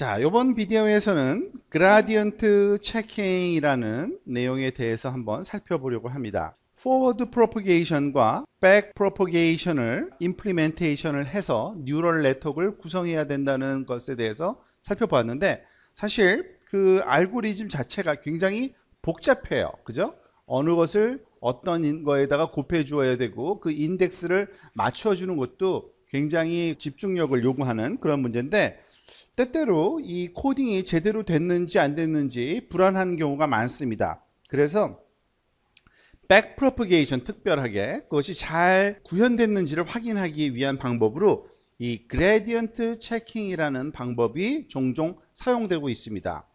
자, 이번 비디오에서는 그라디언트 체킹이라는 내용에 대해서 한번 살펴보려고 합니다. forward propagation과 back propagation을 implementation을 해서 뉴럴 네트워크를 구성해야 된다는 것에 대해서 살펴보았는데 사실 그 알고리즘 자체가 굉장히 복잡해요. 그죠? 어느 것을 어떤 거에다가 곱해 주어야 되고 그 인덱스를 맞춰 주는 것도 굉장히 집중력을 요구하는 그런 문제인데 때때로 이 코딩이 제대로 됐는지 안 됐는지 불안한 경우가 많습니다. 그래서 백프로포게이션 특별하게 그것이 잘 구현됐는지를 확인하기 위한 방법으로 이 그레디언트 체킹이라는 방법이 종종 사용되고 있습니다.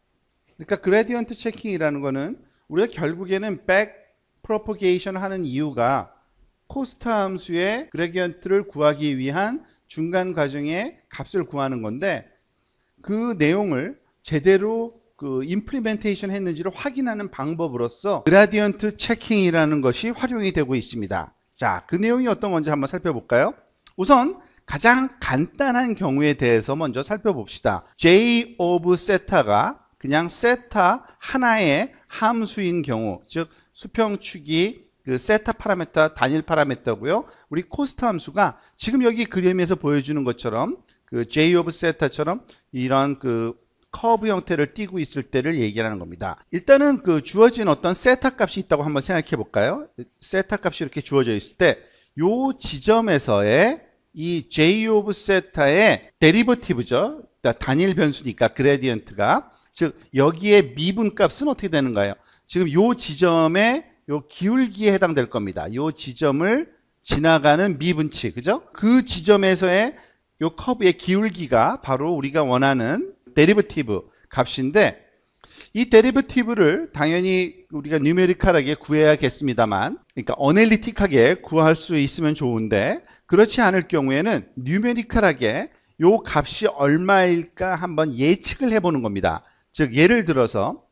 그러니까 그레디언트 체킹이라는 것은 우리가 결국에는 백 프로포게이션 하는 이유가 코스트 함수의 그레디언트를 구하기 위한 중간 과정의 값을 구하는 건데 그 내용을 제대로 그 임플리멘테이션 했는지를 확인하는 방법으로서 그라디언트 체킹이라는 것이 활용이 되고 있습니다. 자, 그 내용이 어떤 건지 한번 살펴볼까요? 우선 가장 간단한 경우에 대해서 먼저 살펴봅시다. J of 세타가 그냥 세타 하나의 함수인 경우, 즉 수평축이 그 세타 파라메터 단일 파라메터고요. 우리 코스트 함수가 지금 여기 그림에서 보여주는 것처럼 그 J of 세타처럼 이런 그 커브 형태를 띄고 있을 때를 얘기하는 겁니다. 일단은 그 주어진 어떤 세타 값이 있다고 한번 생각해 볼까요? 세타 값이 이렇게 주어져 있을 때요 지점에서의 이 J 오브 세타의 데리버티브죠. 단일 변수니까 그레디언트가 즉 여기에 미분 값은 어떻게 되는가요? 지금 요 지점에 요 기울기에 해당될 겁니다. 요 지점을 지나가는 미분치 그죠? 그 지점에서의 요 커브의 기울기가 바로 우리가 원하는 데리버티브 값인데 이 데리버티브를 당연히 우리가 뉴메리컬하게 구해야겠습니다만 그러니까 어넬리틱하게 구할 수 있으면 좋은데 그렇지 않을 경우에는 뉴메리컬하게 요 값이 얼마일까 한번 예측을 해보는 겁니다. 즉 예를 들어서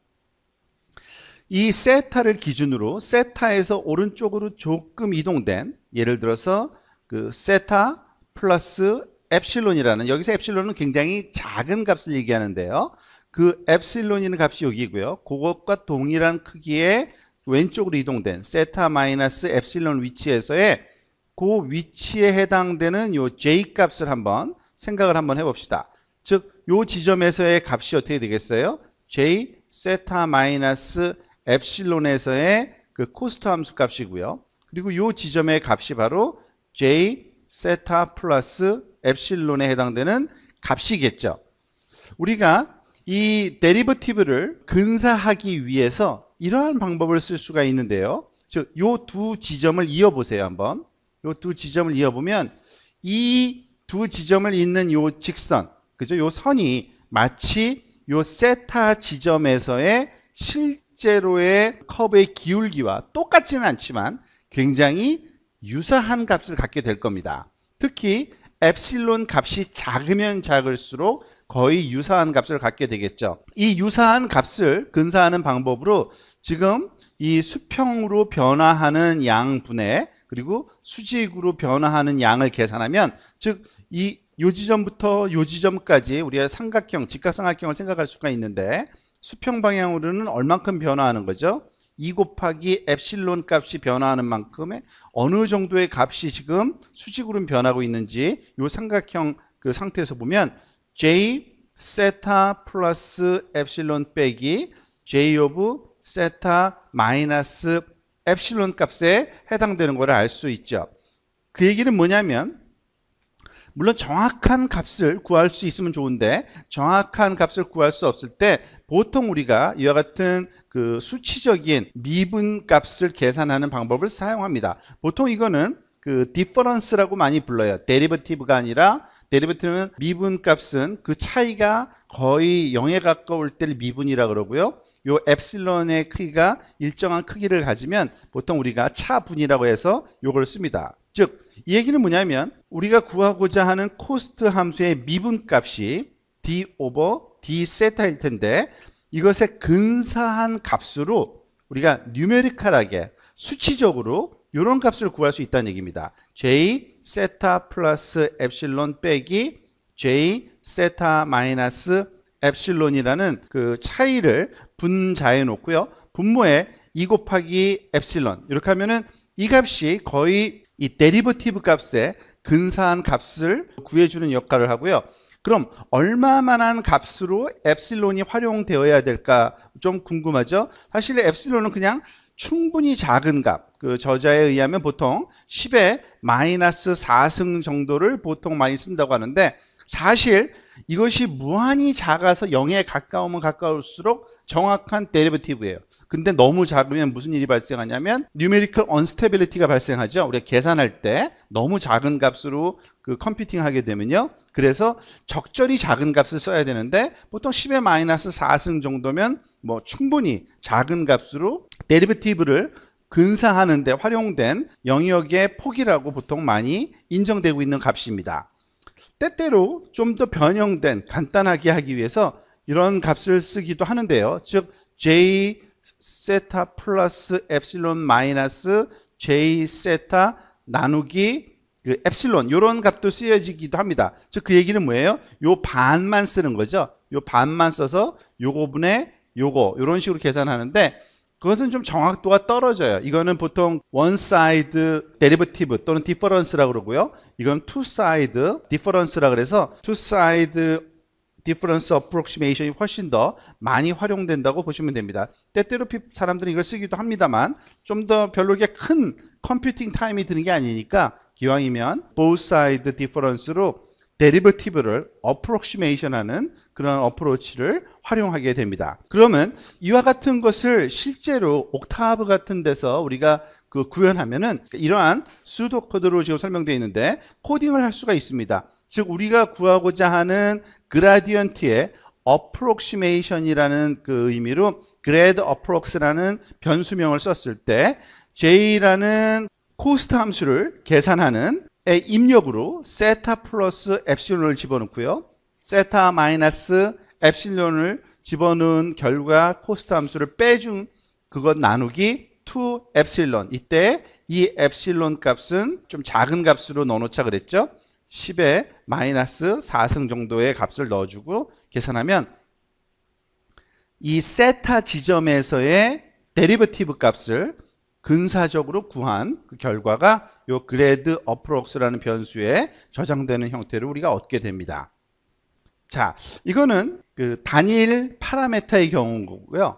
이 세타를 기준으로 세타에서 오른쪽으로 조금 이동된 예를 들어서 그 세타 플러스 엡실론이라는 여기서 엡실론은 굉장히 작은 값을 얘기하는데요. 그 엡실론이라는 값이 여기고요. 그것과 동일한 크기의 왼쪽으로 이동된 세타 마이너스 엡실론 위치에서의 그 위치에 해당되는 요 j 값을 한번 생각을 한번 해봅시다. 즉 요 지점에서의 값이 어떻게 되겠어요? j 세타 마이너스 엡실론에서의 그 코스트 함수 값이고요. 그리고 요 지점의 값이 바로 j 세타 플러스 엡실론에 해당되는 값이겠죠. 우리가 이 데리버티브를 근사하기 위해서 이러한 방법을 쓸 수가 있는데요. 즉, 요 두 지점을 이어보세요, 한번. 요 두 지점을 이어보면 이 두 지점을 잇는 요 직선, 그죠? 요 선이 마치 요 세타 지점에서의 실제로의 커브의 기울기와 똑같지는 않지만 굉장히 유사한 값을 갖게 될 겁니다. 특히 엡실론 값이 작으면 작을수록 거의 유사한 값을 갖게 되겠죠. 이 유사한 값을 근사하는 방법으로 지금 이 수평으로 변화하는 양분의 그리고 수직으로 변화하는 양을 계산하면 즉 이 요지점부터 요지점까지 우리가 삼각형, 직각삼각형을 생각할 수가 있는데 수평 방향으로는 얼만큼 변화하는 거죠? 2 곱하기 엡실론 값이 변화하는 만큼의 어느 정도의 값이 지금 수직으로 변하고 있는지 이 삼각형 그 상태에서 보면 j 세타 플러스 엡실론 빼기 j 오브 세타 마이너스 엡실론 값에 해당되는 것을 알 수 있죠. 그 얘기는 뭐냐면 물론 정확한 값을 구할 수 있으면 좋은데 정확한 값을 구할 수 없을 때 보통 우리가 이와 같은 그 수치적인 미분 값을 계산하는 방법을 사용합니다. 보통 이거는 그 디퍼런스라고 많이 불러요. 데리버티브가 아니라 데리버티브는 미분 값은 그 차이가 거의 0에 가까울 때를 미분이라 그러고요. 요 엡실론의 크기가 일정한 크기를 가지면 보통 우리가 차분이라고 해서 요걸 씁니다. 즉, 이 얘기는 뭐냐면 우리가 구하고자 하는 코스트 함수의 미분값이 d 오버 d 세타일 텐데 이것의 근사한 값으로 우리가 뉴메리컬하게 수치적으로 이런 값을 구할 수 있다는 얘기입니다. j 세타 플러스 엡실론 빼기 j 세타 마이너스 엡실론이라는 그 차이를 분자해 놓고요. 분모에 2 곱하기 엡실론 이렇게 하면은 이 값이 거의 이 데리버티브 값에 근사한 값을 구해주는 역할을 하고요. 그럼 얼마만한 값으로 엡실론이 활용되어야 될까 좀 궁금하죠? 사실 엡실론은 그냥 충분히 작은 값, 그 저자에 의하면 보통 10에 마이너스 4승 정도를 보통 많이 쓴다고 하는데 사실 이것이 무한히 작아서 0에 가까우면 가까울수록 정확한 데리버티브예요. 근데 너무 작으면 무슨 일이 발생하냐면 뉴메리컬 언스테빌리티가 발생하죠. 우리가 계산할 때 너무 작은 값으로 그 컴퓨팅하게 되면요. 그래서 적절히 작은 값을 써야 되는데 보통 10의 마이너스 4승 정도면 뭐 충분히 작은 값으로 데리버티브를 근사하는데 활용된 영역의 폭이라고 보통 많이 인정되고 있는 값입니다. 때때로 좀 더 변형된 간단하게 하기 위해서 이런 값을 쓰기도 하는데요. 즉 j 세타 플러스 엡실론 마이너스 j 세타 나누기 그 엡실론 이런 값도 쓰여지기도 합니다. 즉그 얘기는 뭐예요? 요 반만 쓰는 거죠. 요 반만 써서 요거 분의 요거 이런 식으로 계산하는데 그것은 좀 정확도가 떨어져요. 이거는 보통 one side derivative 또는 difference라고 그러고요. 이건 two side difference라 그래서 two side difference approximation이 훨씬 더 많이 활용된다고 보시면 됩니다. 때때로 사람들은 이걸 쓰기도 합니다만 좀 더 별로 이렇게 큰 컴퓨팅 타임이 드는 게 아니니까 기왕이면 both side difference로 데리버티브를 어프로시메이션하는 그런 어프로치를 활용하게 됩니다. 그러면 이와 같은 것을 실제로 옥타브 같은 데서 우리가 그 구현하면은 이러한 수도 코드로 지금 설명되어 있는데 코딩을 할 수가 있습니다. 즉 우리가 구하고자 하는 그라디언트의 어프로시메이션이라는 그 의미로 grad approx라는 변수명을 썼을 때 j라는 코스트 함수를 계산하는 입력으로 세타 플러스 엡실론을 집어넣고요. 세타 마이너스 엡실론을 집어넣은 결과 코스트 함수를 빼준 그것 나누기 2 엡실론 이때 이 엡실론 값은 좀 작은 값으로 넣어놓자 그랬죠. 10에 마이너스 4승 정도의 값을 넣어주고 계산하면 이 세타 지점에서의 데리버티브 값을 근사적으로 구한 그 결과가 이 g r 요 그레드 어프록스라는 변수에 저장되는 형태를 우리가 얻게 됩니다. 자, 이거는 그 단일 파라메타의 경우고요.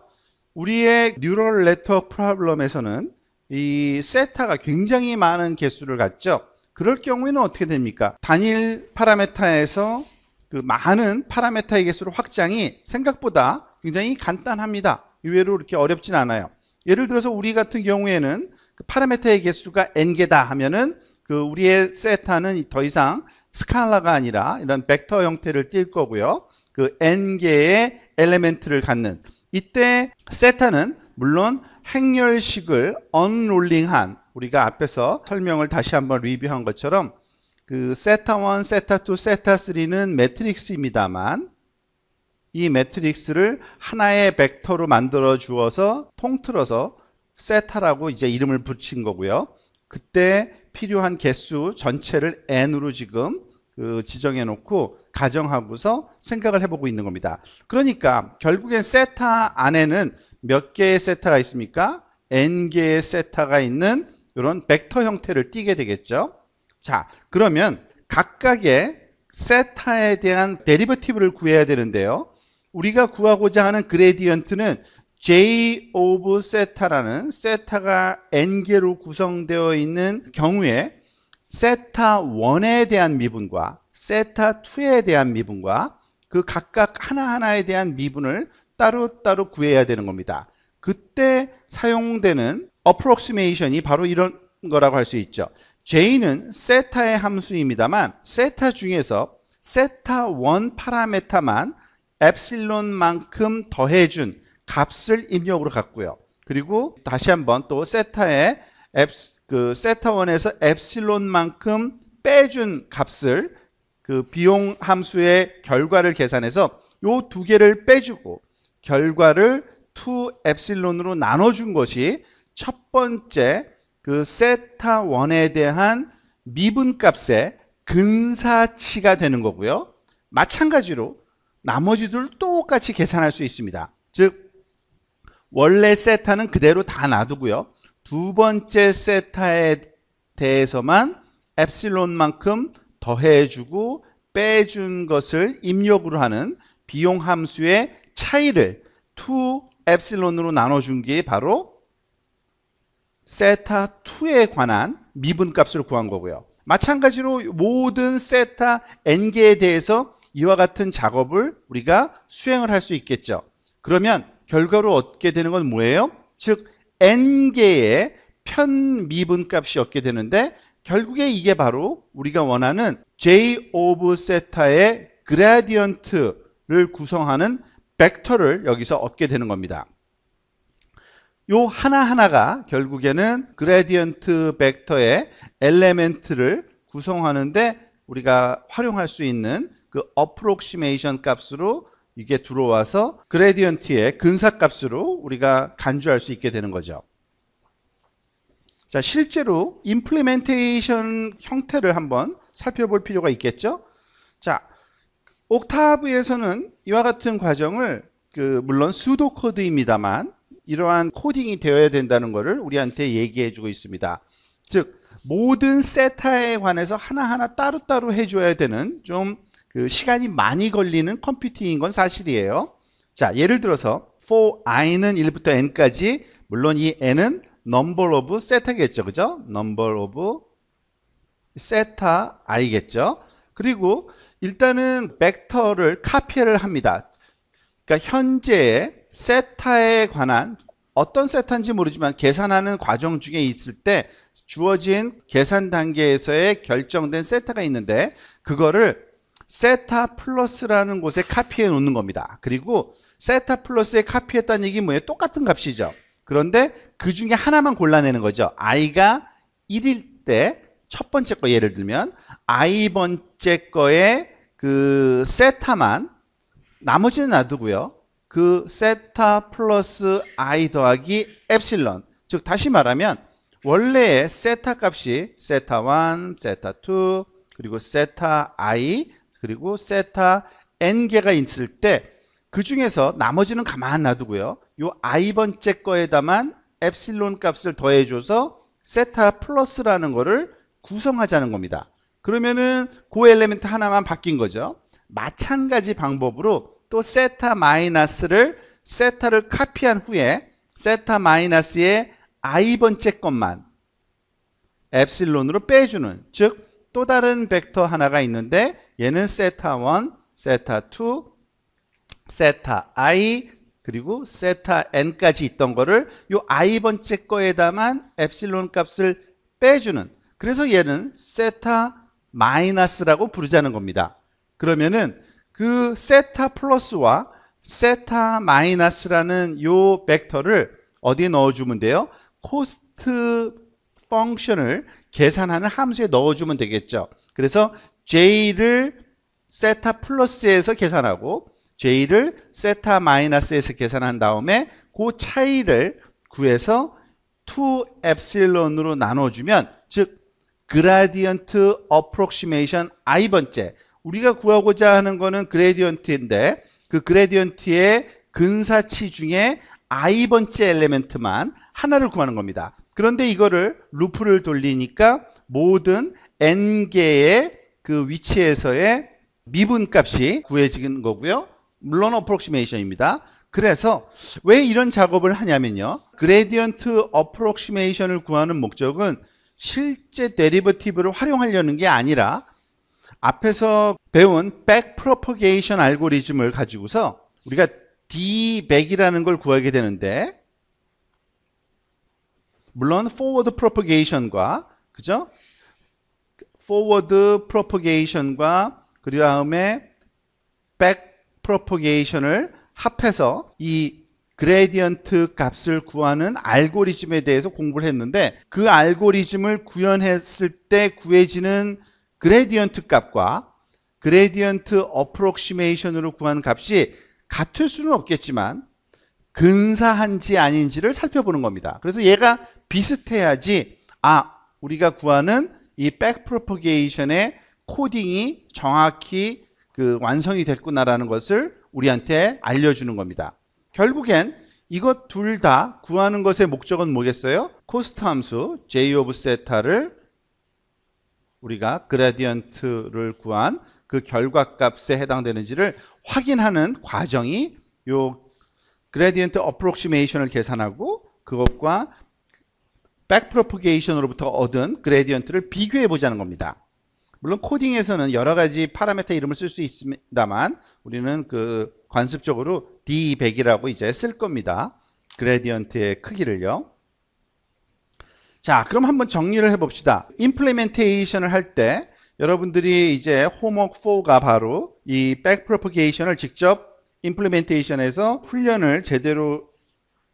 우리의 뉴럴 네트워크 프로블럼에서는 이 세타가 굉장히 많은 개수를 갖죠. 그럴 경우에는 어떻게 됩니까? 단일 파라메타에서 그 많은 파라메타의 개수로 확장이 생각보다 굉장히 간단합니다. 의외로 이렇게 어렵진 않아요. 예를 들어서 우리 같은 경우에는 그파라메타의 개수가 n개다 하면은 그 우리의 세타는 더 이상 스칼라가 아니라 이런 벡터 형태를 띨 거고요. 그 n개의 엘리멘트를 갖는 이때 세타는 물론 행렬식을 언롤링한 우리가 앞에서 설명을 다시 한번 리뷰한 것처럼 그 세타1, 세타2, 세타3는 매트릭스입니다만 이 매트릭스를 하나의 벡터로 만들어 주어서 통틀어서 세타라고 이제 이름을 붙인 거고요. 그때 필요한 개수 전체를 n으로 지금 그 지정해 놓고 가정하고서 생각을 해보고 있는 겁니다. 그러니까 결국엔 세타 안에는 몇 개의 세타가 있습니까? n 개의 세타가 있는 이런 벡터 형태를 띄게 되겠죠. 자, 그러면 각각의 세타에 대한 데리버티브를 구해야 되는데요. 우리가 구하고자 하는 그레디언트는 J 오브 세타라는 세타가 n개로 구성되어 있는 경우에 세타 1에 대한 미분과 세타 2에 대한 미분과 그 각각 하나하나에 대한 미분을 따로따로 구해야 되는 겁니다. 그때 사용되는 approximation이 바로 이런 거라고 할 수 있죠. J는 세타의 함수입니다만 세타 중에서 세타 1 파라메타만 엡실론만큼 더해준 값을 입력으로 갔고요. 그리고 다시 한번 또세타의그 세타원에서 엡실론만큼 빼준 값을 그 비용 함수의 결과를 계산해서 요 두 개를 빼주고 결과를 2 엡실론으로 나눠준 것이 첫 번째 그 세타원에 대한 미분값의 근사치가 되는 거고요. 마찬가지로 나머지들 똑같이 계산할 수 있습니다. 즉 원래 세타는 그대로 다 놔두고요. 두 번째 세타에 대해서만 엡실론만큼 더해주고 빼준 것을 입력으로 하는 비용 함수의 차이를 2 엡실론으로 나눠준 게 바로 세타 2에 관한 미분값을 구한 거고요. 마찬가지로 모든 세타 n개에 대해서 이와 같은 작업을 우리가 수행을 할 수 있겠죠. 그러면 결과로 얻게 되는 건 뭐예요? 즉 n개의 편미분 값이 얻게 되는데 결국에 이게 바로 우리가 원하는 j 오브 세타의 그라디언트를 구성하는 벡터를 여기서 얻게 되는 겁니다. 요 하나하나가 결국에는 그라디언트 벡터의 엘레멘트를 구성하는데 우리가 활용할 수 있는 그 어프록시메이션 값으로 이게 들어와서 그레디언트의 근사값으로 우리가 간주할 수 있게 되는 거죠. 자, 실제로 임플리멘테이션 형태를 한번 살펴볼 필요가 있겠죠. 자, 옥타브에서는 이와 같은 과정을 그 물론 수도 코드입니다만 이러한 코딩이 되어야 된다는 것을 우리한테 얘기해 주고 있습니다. 즉 모든 세타에 관해서 하나하나 따로따로 해줘야 되는 좀그 시간이 많이 걸리는 컴퓨팅인 건 사실이에요. 자, 예를 들어서 for i는 1부터 n까지 물론 이 n은 number of set겠죠. 그죠? number of set i겠죠. 그리고 일단은 벡터를 카피를 합니다. 그러니까 현재의 세타에 관한 어떤 세타인지 모르지만 계산하는 과정 중에 있을 때 주어진 계산 단계에서의 결정된 세타가 있는데 그거를 세타 플러스라는 곳에 카피해 놓는 겁니다. 그리고 세타 플러스에 카피했다는 얘기 뭐예요? 똑같은 값이죠. 그런데 그 중에 하나만 골라내는 거죠. i가 1일 때 첫 번째 거 예를 들면 i 번째 거에 그 세타만 나머지는 놔두고요. 그 세타 플러스 i 더하기 엡실론 즉 다시 말하면 원래의 세타 값이 세타 1, 세타 2 그리고 세타 i 그리고 세타 n개가 있을 때 그 중에서 나머지는 가만 놔두고요. 요 i번째 거에다만 엡실론 값을 더해줘서 세타 플러스라는 거를 구성하자는 겁니다. 그러면은 그 엘리멘트 하나만 바뀐 거죠. 마찬가지 방법으로 또 세타 마이너스를 세타를 카피한 후에 세타 마이너스의 i번째 것만 엡실론으로 빼주는 즉또 다른 벡터 하나가 있는데 얘는 세타 1, 세타 2, 세타 i 그리고 세타 n까지 있던 거를 요 i번째 거에다만 엡실론 값을 빼주는 그래서 얘는 세타 마이너스라고 부르자는 겁니다. 그러면은 그 세타 플러스와 세타 마이너스라는 요 벡터를 어디에 넣어주면 돼요? 코스트 펑션을 계산하는 함수에 넣어주면 되겠죠. 그래서 j를 세타 플러스에서 계산하고 j를 세타 마이너스에서 계산한 다음에 그 차이를 구해서 2엡실론으로 나눠주면 즉 그라디언트 어프록시메이션 i번째 우리가 구하고자 하는 거는 그라디언트인데그그라디언트의 근사치 중에 i번째 엘리멘트만 하나를 구하는 겁니다. 그런데 이거를 루프를 돌리니까 모든 n개의 그 위치에서의 미분값이 구해지는 거고요. 물론 어프로시메이션입니다. 그래서 왜 이런 작업을 하냐면요. 그레디언트 어프로시메이션을 구하는 목적은 실제 데리버티브를 활용하려는 게 아니라 앞에서 배운 백 프로포게이션 알고리즘을 가지고서 우리가 D100이라는 걸 구하게 되는데 물론 forward propagation과 그죠? forward propagation과 그 다음에 back propagation을 합해서 이 그레디언트 값을 구하는 알고리즘에 대해서 공부를 했는데 그 알고리즘을 구현했을 때 구해지는 그레디언트 값과 그레디언트 어프록시메이션으로 구한 값이 같을 수는 없겠지만 근사한지 아닌지를 살펴보는 겁니다. 그래서 얘가 비슷해야지 아 우리가 구하는 이 백프로포게이션의 코딩이 정확히 그 완성이 됐구나라는 것을 우리한테 알려주는 겁니다. 결국엔 이것 둘 다 구하는 것의 목적은 뭐겠어요? 코스트 함수 J 오브 세타를 우리가 그라디언트를 구한 그 결과값에 해당되는지를 확인하는 과정이 요 그레디언트 어프로시메이션을 계산하고 그것과 백프로포게이션으로부터 얻은 그레디언트를 비교해 보자는 겁니다. 물론 코딩에서는 여러 가지 파라메터 이름을 쓸 수 있습니다만 우리는 그 관습적으로 d 1 0 0이라고 이제 쓸 겁니다. 그레디언트의 크기를요. 자, 그럼 한번 정리를 해 봅시다. 임플레멘테이션을 할때 여러분들이 이제 홈워크 4가 바로 이 백프로포게이션을 직접 임플리멘테이션에서 훈련을 제대로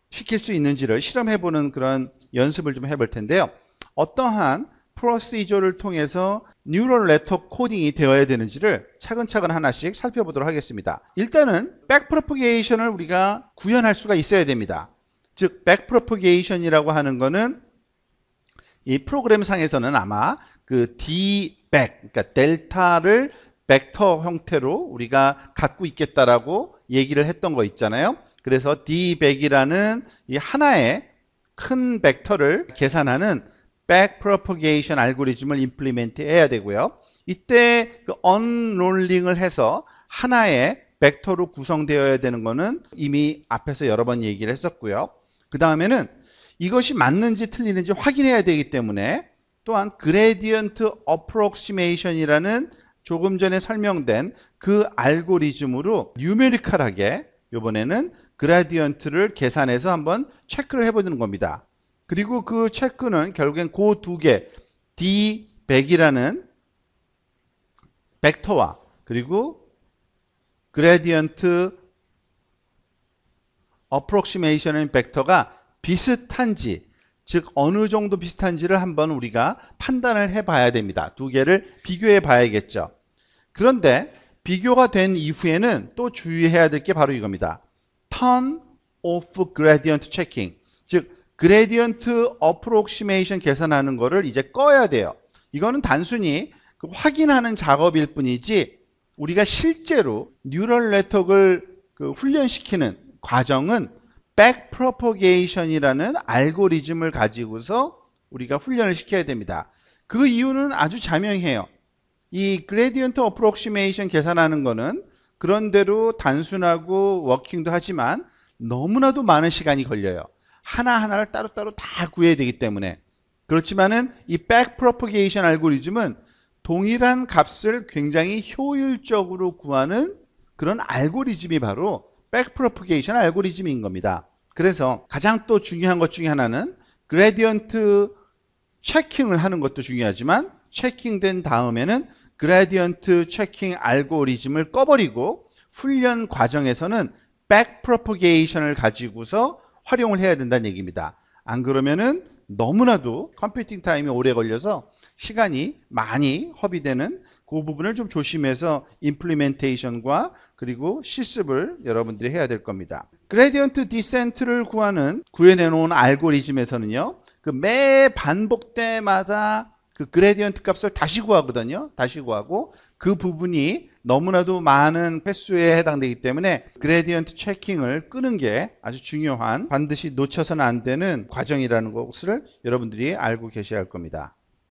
시킬 수 있는지를 실험해보는 그런 연습을 좀 해볼 텐데요. 어떠한 프로시저를 통해서 뉴럴 레터 코딩이 되어야 되는지를 차근차근 하나씩 살펴보도록 하겠습니다. 일단은 백프로포게이션을 우리가 구현할 수가 있어야 됩니다. 즉 백프로포게이션이라고 하는 거는 이 프로그램 상에서는 아마 그 D 백, 그러니까 델타를 벡터 형태로 우리가 갖고 있겠다라고 얘기를 했던 거 있잖아요. 그래서 D100이라는 이 하나의 큰 벡터를 계산하는 백 프로포게이션 알고리즘을 임플리멘트 해야 되고요. 이때 그 언롤링을 해서 하나의 벡터로 구성되어야 되는 거는 이미 앞에서 여러 번 얘기를 했었고요. 그 다음에는 이것이 맞는지 틀리는지 확인해야 되기 때문에 또한 그레디언트 어프록시메이션이라는 조금 전에 설명된 그 알고리즘으로 유메리컬하게 이번에는 그라디언트를 계산해서 한번 체크를 해보는 겁니다. 그리고 그 체크는 결국엔 그 두개 D100이라는 벡터와 그리고 그레디언트 어프록시메이션의 벡터가 비슷한지 즉 어느 정도 비슷한지를 한번 우리가 판단을 해봐야 됩니다. 두 개를 비교해 봐야겠죠. 그런데 비교가 된 이후에는 또 주의해야 될 게 바로 이겁니다. turn off gradient checking 즉 그레디언트 어프로시메이션 계산하는 거를 이제 꺼야 돼요. 이거는 단순히 그 확인하는 작업일 뿐이지 우리가 실제로 뉴럴 네트워크를 그 훈련시키는 과정은 백프로포게이션이라는 알고리즘을 가지고서 우리가 훈련을 시켜야 됩니다. 그 이유는 아주 자명해요. 이 그레디언트 어프록시메이션 계산하는 거는 그런대로 단순하고 워킹도 하지만 너무나도 많은 시간이 걸려요. 하나하나를 따로따로 다 구해야 되기 때문에 그렇지만은 이 백프로포게이션 알고리즘은 동일한 값을 굉장히 효율적으로 구하는 그런 알고리즘이 바로 백프로포게이션 알고리즘인 겁니다. 그래서 가장 또 중요한 것 중에 하나는 그레디언트 체킹을 하는 것도 중요하지만 체킹된 다음에는 그레디언트 체킹 알고리즘을 꺼버리고 훈련 과정에서는 백 프로포게이션을 가지고서 활용을 해야 된다는 얘기입니다. 안 그러면은 너무나도 컴퓨팅 타임이 오래 걸려서 시간이 많이 허비되는 그 부분을 좀 조심해서 임플리멘테이션과 그리고 실습을 여러분들이 해야 될 겁니다. 그레디언트 디센트를 구하는 구해내 놓은 알고리즘에서는요. 그 매 반복 때마다 그 그레디언트 값을 다시 구하거든요. 다시 구하고 그 부분이 너무나도 많은 횟수에 해당되기 때문에 그레디언트 체킹을 끄는 게 아주 중요한 반드시 놓쳐서는 안 되는 과정이라는 것을 여러분들이 알고 계셔야 할 겁니다.